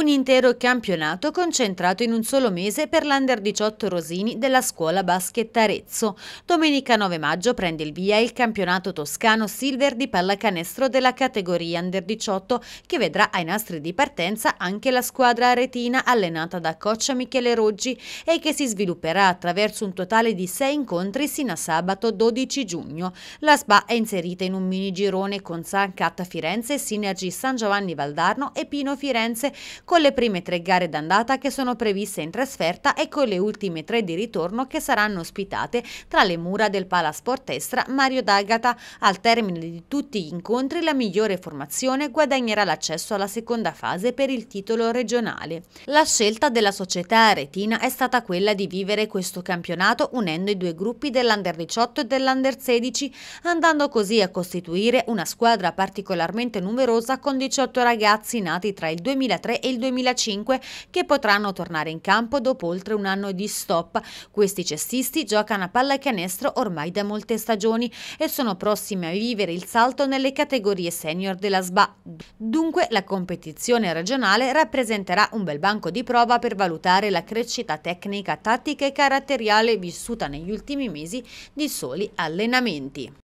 Un intero campionato concentrato in un solo mese per l'Under 18 Rosini della scuola basket Arezzo. Domenica 9 maggio prende il via il campionato toscano Silver di pallacanestro della categoria Under 18 che vedrà ai nastri di partenza anche la squadra aretina allenata da coach Michele Roggi e che si svilupperà attraverso un totale di 6 incontri sino a sabato 12 giugno. La SPA è inserita in un minigirone con San Cat Firenze, Sinergy San Giovanni Valdarno e Pino Firenze con le prime tre gare d'andata che sono previste in trasferta e con le ultime tre di ritorno che saranno ospitate tra le mura del Palasport Estra Mario D'Agata. Al termine di tutti gli incontri la migliore formazione guadagnerà l'accesso alla seconda fase per il titolo regionale. La scelta della società aretina è stata quella di vivere questo campionato unendo i due gruppi dell'Under 18 e dell'Under 16, andando così a costituire una squadra particolarmente numerosa con 18 ragazzi nati tra il 2003 e il 2005 che potranno tornare in campo dopo oltre un anno di stop. Questi cestisti giocano a pallacanestro ormai da molte stagioni e sono prossimi a vivere il salto nelle categorie senior della SBA. Dunque la competizione regionale rappresenterà un bel banco di prova per valutare la crescita tecnica, tattica e caratteriale vissuta negli ultimi mesi di soli allenamenti.